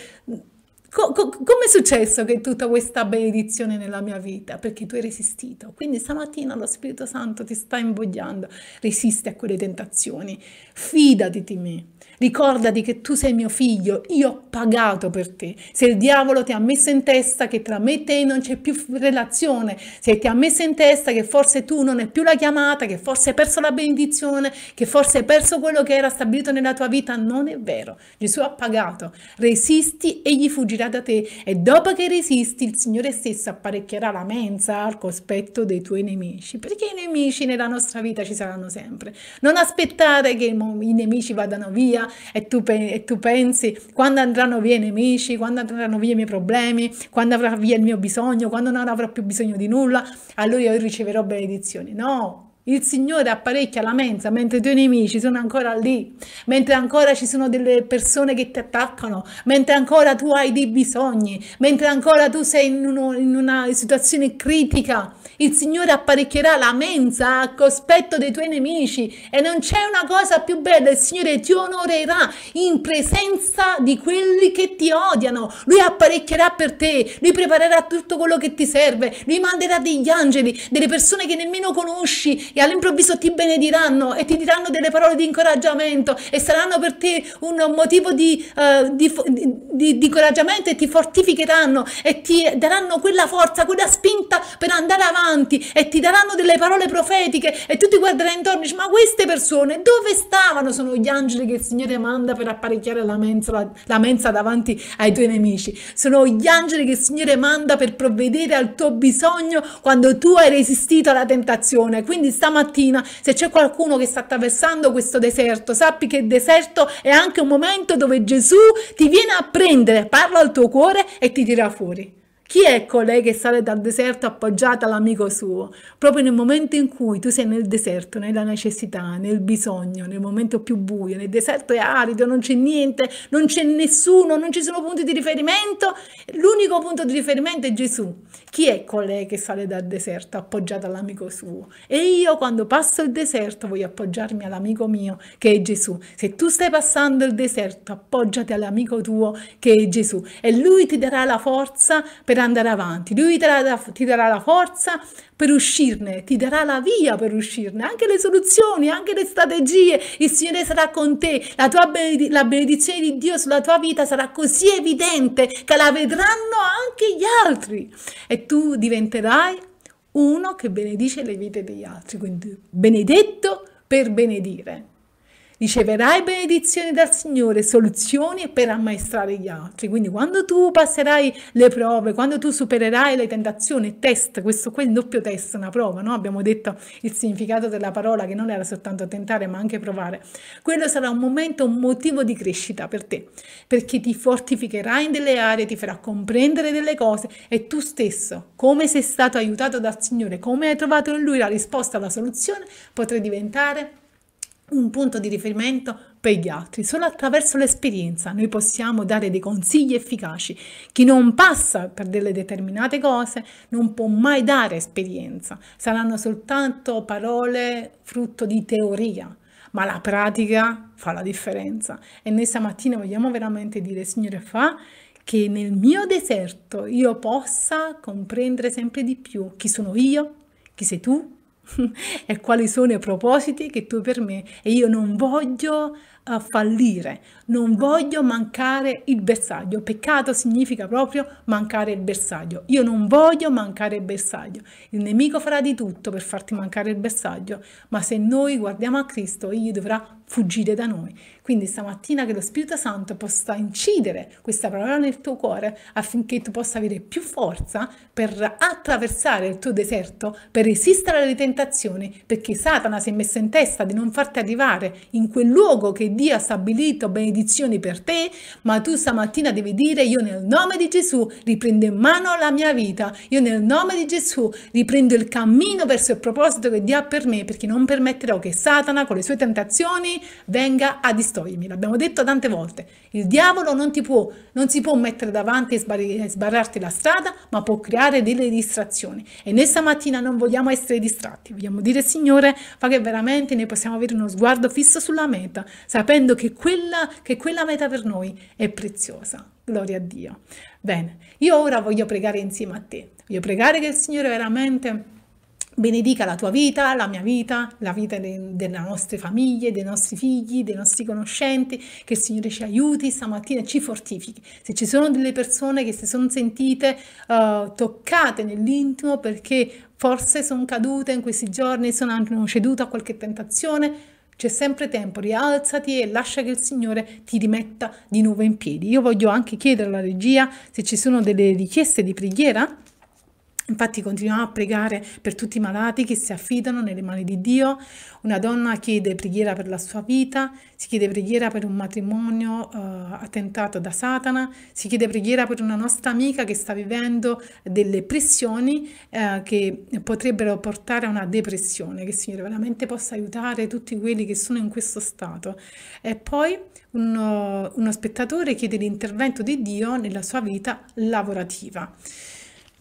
Co- co- Come è successo che tutta questa benedizione nella mia vita? Perché tu hai resistito. Quindi stamattina lo Spirito Santo ti sta invogliando. Resisti a quelle tentazioni. Fidati di me. Ricordati che tu sei mio figlio, io ho pagato per te. Se il diavolo ti ha messo in testa che tra me e te non c'è più relazione, se ti ha messo in testa che forse tu non hai più la chiamata, che forse hai perso la benedizione, che forse hai perso quello che era stabilito nella tua vita, non è vero. Gesù ha pagato. Resisti, egli fuggirà da te e dopo che resisti il Signore stesso apparecchierà la mensa al cospetto dei tuoi nemici, perché i nemici nella nostra vita ci saranno sempre. Non aspettare che i nemici vadano via, e tu, e tu pensi quando andranno via i nemici, quando andranno via i miei problemi, quando avrà via il mio bisogno, quando non avrò più bisogno di nulla, allora io riceverò benedizioni. No, il Signore apparecchia la mensa mentre i tuoi nemici sono ancora lì, mentre ancora ci sono delle persone che ti attaccano, mentre ancora tu hai dei bisogni, mentre ancora tu sei in, uno, in una situazione critica. Il Signore apparecchierà la mensa a cospetto dei tuoi nemici e non c'è una cosa più bella. Il Signore ti onorerà in presenza di quelli che ti odiano. Lui apparecchierà per te, lui preparerà tutto quello che ti serve, lui manderà degli angeli, delle persone che nemmeno conosci e all'improvviso ti benediranno e ti diranno delle parole di incoraggiamento e saranno per te un motivo di, uh, di, di, di incoraggiamento e ti fortificheranno e ti daranno quella forza, quella spinta per andare avanti e ti daranno delle parole profetiche e tu ti guarderai intorno e dici ma queste persone dove stavano? Sono gli angeli che il Signore manda per apparecchiare la mensa, la, la mensa davanti ai tuoi nemici, sono gli angeli che il Signore manda per provvedere al tuo bisogno quando tu hai resistito alla tentazione, quindi stamattina se c'è qualcuno che sta attraversando questo deserto, sappi che il deserto è anche un momento dove Gesù ti viene a prendere, parla al tuo cuore e ti tira fuori. Chi è colei che sale dal deserto appoggiata all'amico suo? Proprio nel momento in cui tu sei nel deserto, nella necessità, nel bisogno, nel momento più buio, nel deserto è arido, non c'è niente, non c'è nessuno, non ci sono punti di riferimento, l'unico punto di riferimento è Gesù. Chi è colei che sale dal deserto appoggiata all'amico suo? E io quando passo il deserto voglio appoggiarmi all'amico mio che è Gesù. Se tu stai passando il deserto, appoggiati all'amico tuo che è Gesù e lui ti darà la forza per andare avanti, lui ti darà, ti darà, la forza per uscirne, ti darà la via per uscirne, anche le soluzioni, anche le strategie, il Signore sarà con te, la, tua bened- la benedizione di Dio sulla tua vita sarà così evidente che la vedranno anche gli altri e tu diventerai uno che benedice le vite degli altri, quindi benedetto per benedire riceverai benedizioni dal Signore, soluzioni per ammaestrare gli altri. Quindi quando tu passerai le prove, quando tu supererai le tentazioni, test, questo qui è il doppio test, una prova, no? abbiamo detto il significato della parola che non era soltanto tentare ma anche provare, quello sarà un momento, un motivo di crescita per te, perché ti fortificherà in delle aree, ti farà comprendere delle cose e tu stesso, come sei stato aiutato dal Signore, come hai trovato in Lui la risposta alla soluzione, potrai diventare un punto di riferimento per gli altri. Solo attraverso l'esperienza noi possiamo dare dei consigli efficaci. Chi non passa per delle determinate cose non può mai dare esperienza, saranno soltanto parole frutto di teoria, ma la pratica fa la differenza. E noi stamattina vogliamo veramente dire, Signore, fa che nel mio deserto io possa comprendere sempre di più chi sono io, chi sei tu, e quali sono i propositi che tu hai per me e io non voglio uh, fallire, non voglio mancare il bersaglio. Peccato significa proprio mancare il bersaglio. Io non voglio mancare il bersaglio. Il nemico farà di tutto per farti mancare il bersaglio, ma se noi guardiamo a Cristo, egli dovrà fuggire da noi. Quindi stamattina che lo Spirito Santo possa incidere questa parola nel tuo cuore affinché tu possa avere più forza per attraversare il tuo deserto, per resistere alle tentazioni, perché Satana si è messo in testa di non farti arrivare in quel luogo che Dio ha stabilito benedizioni per te, ma tu stamattina devi dire io nel nome di Gesù riprendo in mano la mia vita, io nel nome di Gesù riprendo il cammino verso il proposito che Dio ha per me, perché non permetterò che Satana con le sue tentazioni venga a distogliermi. L'abbiamo detto tante volte, il diavolo non, ti può, non si può mettere davanti e sbarrarti la strada, ma può creare delle distrazioni. E noi stamattina non vogliamo essere distratti, vogliamo dire Signore, fa che veramente noi possiamo avere uno sguardo fisso sulla meta, sapendo che quella, che quella meta per noi è preziosa. Gloria a Dio. Bene, io ora voglio pregare insieme a te. Voglio pregare che il Signore veramente benedica la tua vita, la mia vita, la vita de delle nostre famiglie, dei nostri figli, dei nostri conoscenti, che il Signore ci aiuti stamattina e ci fortifichi. Se ci sono delle persone che si sono sentite uh, toccate nell'intimo perché forse sono cadute in questi giorni, sono anche cedute a qualche tentazione, c'è sempre tempo, rialzati e lascia che il Signore ti rimetta di nuovo in piedi. Io voglio anche chiedere alla regia se ci sono delle richieste di preghiera. Infatti continuiamo a pregare per tutti i malati che si affidano nelle mani di Dio. Una donna chiede preghiera per la sua vita, si chiede preghiera per un matrimonio uh, attentato da Satana, si chiede preghiera per una nostra amica che sta vivendo delle pressioni uh, che potrebbero portare a una depressione, che il Signore veramente possa aiutare tutti quelli che sono in questo stato. E poi uno, uno spettatore chiede l'intervento di Dio nella sua vita lavorativa.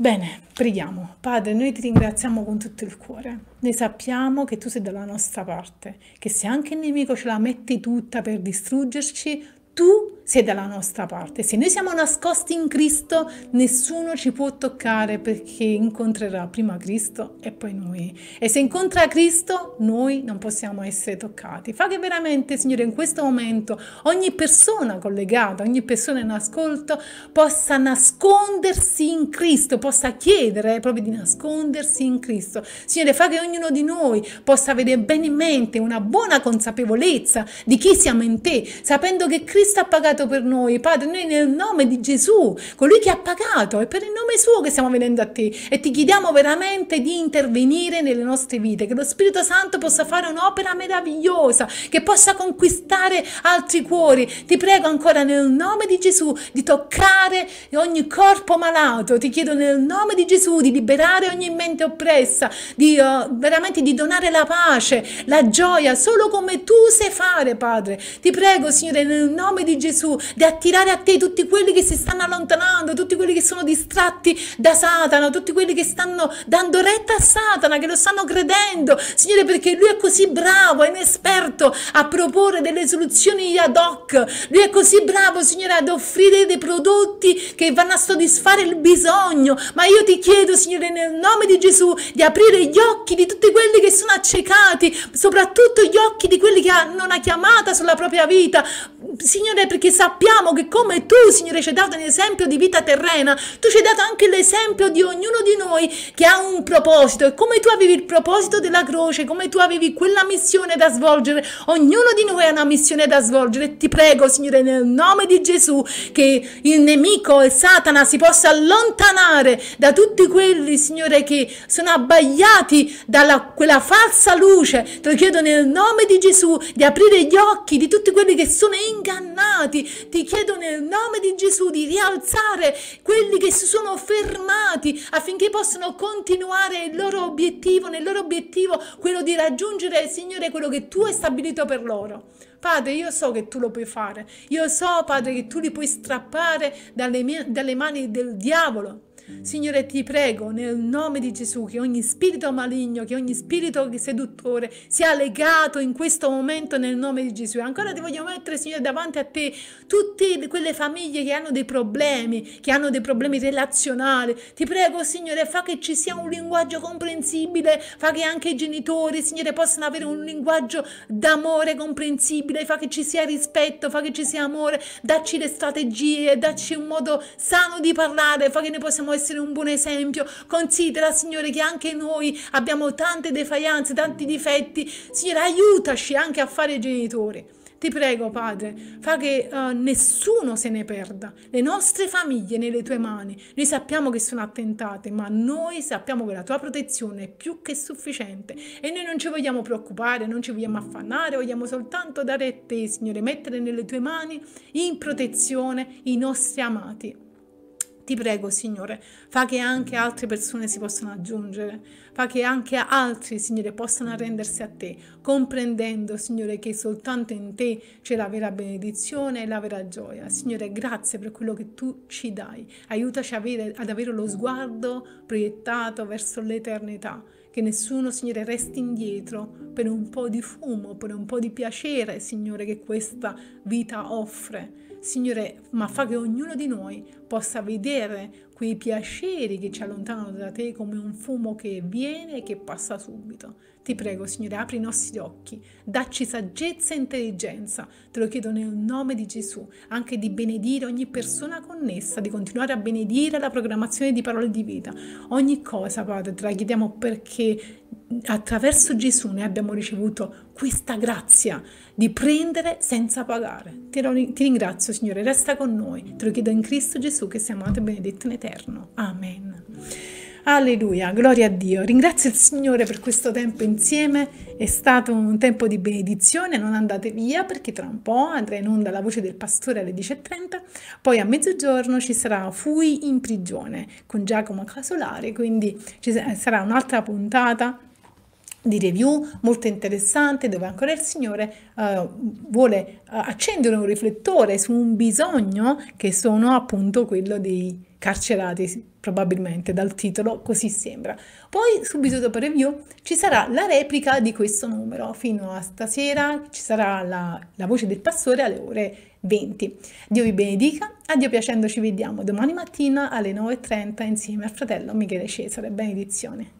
Bene, preghiamo. Padre, noi ti ringraziamo con tutto il cuore. Noi sappiamo che tu sei dalla nostra parte, che se anche il nemico ce la metti tutta per distruggerci, tu se è dalla nostra parte. Se noi siamo nascosti in Cristo, nessuno ci può toccare perché incontrerà prima Cristo e poi noi. E se incontra Cristo, noi non possiamo essere toccati. Fa che veramente, Signore, in questo momento ogni persona collegata, ogni persona in ascolto possa nascondersi in Cristo, possa chiedere proprio di nascondersi in Cristo. Signore, fa che ognuno di noi possa avere bene in mente una buona consapevolezza di chi siamo in te, sapendo che Cristo ha pagato pagato per noi, Padre, noi nel nome di Gesù, colui che ha pagato, è per il nome suo che stiamo venendo a te e ti chiediamo veramente di intervenire nelle nostre vite, che lo Spirito Santo possa fare un'opera meravigliosa, che possa conquistare altri cuori. Ti prego ancora nel nome di Gesù di toccare ogni corpo malato, ti chiedo nel nome di Gesù di liberare ogni mente oppressa, di uh, veramente di donare la pace, la gioia, solo come tu sai fare, Padre. Ti prego, Signore, nel nome di Gesù di attirare a te tutti quelli che si stanno allontanando, tutti quelli che sono distratti da Satana, tutti quelli che stanno dando retta a Satana, che lo stanno credendo, Signore, perché Lui è così bravo, è inesperto a proporre delle soluzioni ad hoc, Lui è così bravo, Signore, ad offrire dei prodotti che vanno a soddisfare il bisogno, ma io ti chiedo, Signore, nel nome di Gesù, di aprire gli occhi di tutti quelli che sono accecati, soprattutto gli occhi di quelli che hanno una chiamata sulla propria vita, Signore, perché quindi sappiamo che come tu, Signore, ci hai dato un esempio di vita terrena, tu ci hai dato anche l'esempio di ognuno di noi che ha un proposito e come tu avevi il proposito della croce, come tu avevi quella missione da svolgere, ognuno di noi ha una missione da svolgere. Ti prego, Signore, nel nome di Gesù, che il nemico e Satana si possa allontanare da tutti quelli, Signore, che sono abbagliati dalla quella falsa luce. Te lo chiedo nel nome di Gesù di aprire gli occhi di tutti quelli che sono ingannati avanti, ti chiedo nel nome di Gesù di rialzare quelli che si sono fermati affinché possano continuare il loro obiettivo, nel loro obiettivo quello di raggiungere, Signore, quello che tu hai stabilito per loro. Padre, io so che tu lo puoi fare, io so, Padre, che tu li puoi strappare dalle, mie, dalle mani del diavolo Signore, ti prego nel nome di Gesù che ogni spirito maligno, che ogni spirito seduttore sia legato in questo momento nel nome di Gesù. Ancora ti voglio mettere, Signore, davanti a te tutte quelle famiglie che hanno dei problemi, che hanno dei problemi relazionali. Ti prego, Signore, fa che ci sia un linguaggio comprensibile, fa che anche i genitori, Signore, possano avere un linguaggio d'amore comprensibile, fa che ci sia rispetto, fa che ci sia amore, dacci le strategie, dacci un modo sano di parlare, fa che noi possiamo essere essere un buon esempio. Considera, Signore, che anche noi abbiamo tante defaglianze, tanti difetti. Signore, aiutaci anche a fare genitori. Ti prego, Padre, fa che uh, nessuno se ne perda. Le nostre famiglie nelle tue mani. Noi sappiamo che sono attentate, ma noi sappiamo che la tua protezione è più che sufficiente e noi non ci vogliamo preoccupare, non ci vogliamo affannare, vogliamo soltanto dare a te, Signore, mettere nelle tue mani in protezione i nostri amati. Ti prego, Signore, fa che anche altre persone si possano aggiungere, fa che anche altri, Signore, possano arrendersi a te, comprendendo, Signore, che soltanto in te c'è la vera benedizione e la vera gioia. Signore, grazie per quello che tu ci dai. Aiutaci avere, ad avere lo sguardo proiettato verso l'eternità che nessuno, Signore, resti indietro per un po' di fumo, per un po' di piacere, Signore, che questa vita offre, Signore, ma fa che ognuno di noi possa vedere quei piaceri che ci allontanano da te come un fumo che viene e che passa subito. Ti prego, Signore, apri i nostri occhi, dacci saggezza e intelligenza. Te lo chiedo nel nome di Gesù, anche di benedire ogni persona connessa, di continuare a benedire la programmazione di parole di vita. Ogni cosa, Padre, te la chiediamo perché attraverso Gesù noi abbiamo ricevuto questa grazia di prendere senza pagare. Ti, ringrazio, Signore, resta con noi. Te lo chiedo in Cristo Gesù che sia amato e benedetto in eterno. Amen. Alleluia, gloria a Dio. Ringrazio il Signore per questo tempo insieme. È stato un tempo di benedizione. Non andate via perché tra un po' andrà in onda la voce del pastore alle 10.30. Poi a mezzogiorno ci sarà Fui in prigione con Giacomo Casolare. Quindi ci sarà un'altra puntata di review molto interessante dove ancora il Signore uh, vuole uh, accendere un riflettore su un bisogno che sono appunto quello dei carcerati probabilmente dal titolo, così sembra. Poi subito dopo il review ci sarà la replica di questo numero, fino a stasera ci sarà la, la voce del pastore alle ore 20. Dio vi benedica, a Dio piacendo ci vediamo domani mattina alle 9.30 insieme al fratello Michele Cesare, benedizione.